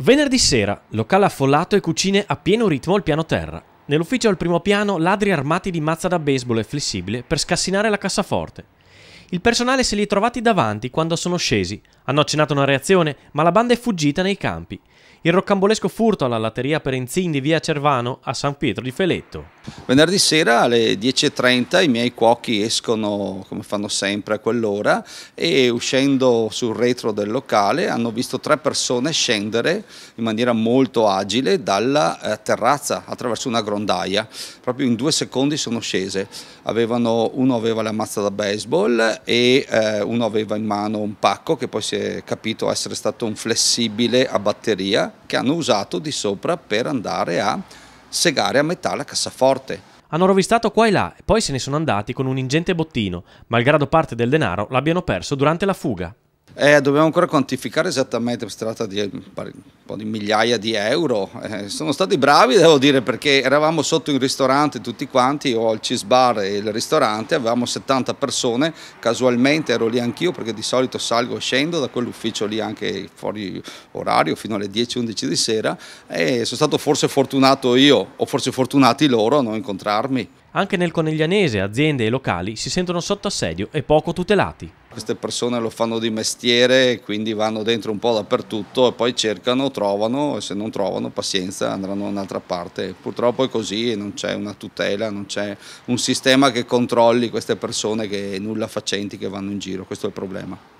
Venerdì sera, locale affollato e cucine a pieno ritmo al piano terra. Nell'ufficio al primo piano, ladri armati di mazza da baseball e flessibile per scassinare la cassaforte. Il personale se li è trovati davanti quando sono scesi. Hanno accennato una reazione, ma la banda è fuggita nei campi il roccambolesco furto alla latteria Perenzin di via Cervano a San Pietro di Feletto. Venerdì sera alle 10.30 i miei cuochi escono come fanno sempre a quell'ora e uscendo sul retro del locale hanno visto tre persone scendere in maniera molto agile dalla eh, terrazza attraverso una grondaia. Proprio in due secondi sono scese. Avevano, uno aveva la mazza da baseball e eh, uno aveva in mano un pacco che poi si è capito essere stato un flessibile a batteria che hanno usato di sopra per andare a segare a metà la cassaforte. Hanno rovistato qua e là e poi se ne sono andati con un ingente bottino, malgrado parte del denaro l'abbiano perso durante la fuga. Eh, dobbiamo ancora quantificare esattamente, si tratta di un po' di migliaia di euro. Eh, sono stati bravi, devo dire, perché eravamo sotto il ristorante tutti quanti, ho il cheese bar e il ristorante, avevamo 70 persone, casualmente ero lì anch'io perché di solito salgo e scendo da quell'ufficio lì anche fuori orario fino alle 10-11 di sera e sono stato forse fortunato io o forse fortunati loro a non incontrarmi. Anche nel Coneglianese aziende e locali si sentono sotto assedio e poco tutelati queste persone lo fanno di mestiere quindi vanno dentro un po' dappertutto e poi cercano, trovano e se non trovano pazienza andranno da un'altra parte. Purtroppo è così non c'è una tutela, non c'è un sistema che controlli queste persone che nulla facenti che vanno in giro, questo è il problema.